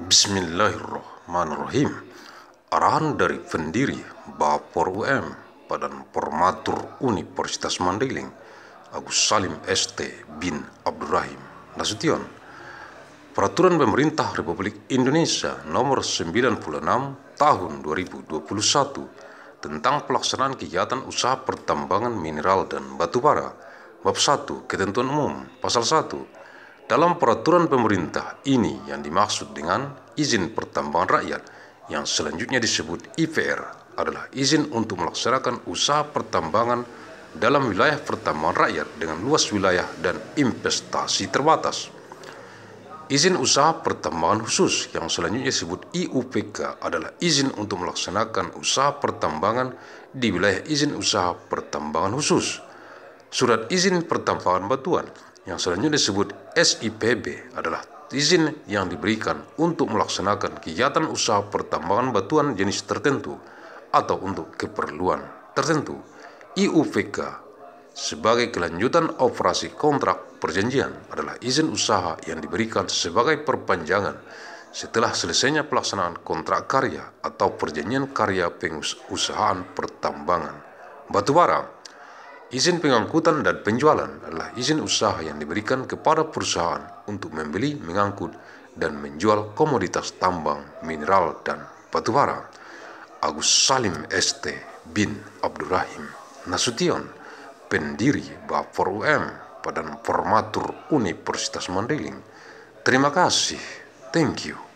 Bismillahirrahmanirrahim. Arahan dari pendiri Bapor UM, Badan Permatur Universitas Mandailing, Agus Salim ST bin Abdurrahim Nasution. Peraturan Pemerintah Republik Indonesia Nomor 96 Tahun 2021 tentang pelaksanaan kegiatan usaha pertambangan mineral dan batu bara. Bab 1 Ketentuan Umum Pasal 1 dalam peraturan pemerintah ini yang dimaksud dengan izin pertambangan rakyat yang selanjutnya disebut IPR adalah izin untuk melaksanakan usaha pertambangan dalam wilayah pertambangan rakyat dengan luas wilayah dan investasi terbatas. Izin usaha pertambangan khusus yang selanjutnya disebut IUPK adalah izin untuk melaksanakan usaha pertambangan di wilayah izin usaha pertambangan khusus. Surat izin pertambangan batuan yang selanjutnya disebut SIPB adalah izin yang diberikan untuk melaksanakan kegiatan usaha pertambangan batuan jenis tertentu atau untuk keperluan tertentu IUPK sebagai kelanjutan operasi kontrak perjanjian adalah izin usaha yang diberikan sebagai perpanjangan setelah selesainya pelaksanaan kontrak karya atau perjanjian karya pengusahaan pertambangan batubara. Izin pengangkutan dan penjualan adalah izin usaha yang diberikan kepada perusahaan untuk membeli, mengangkut, dan menjual komoditas tambang, mineral, dan batubara. Agus Salim ST bin Abdurrahim Nasution, pendiri Bapur UM, Badan Formatur Universitas Mandailing. Terima kasih. Thank you.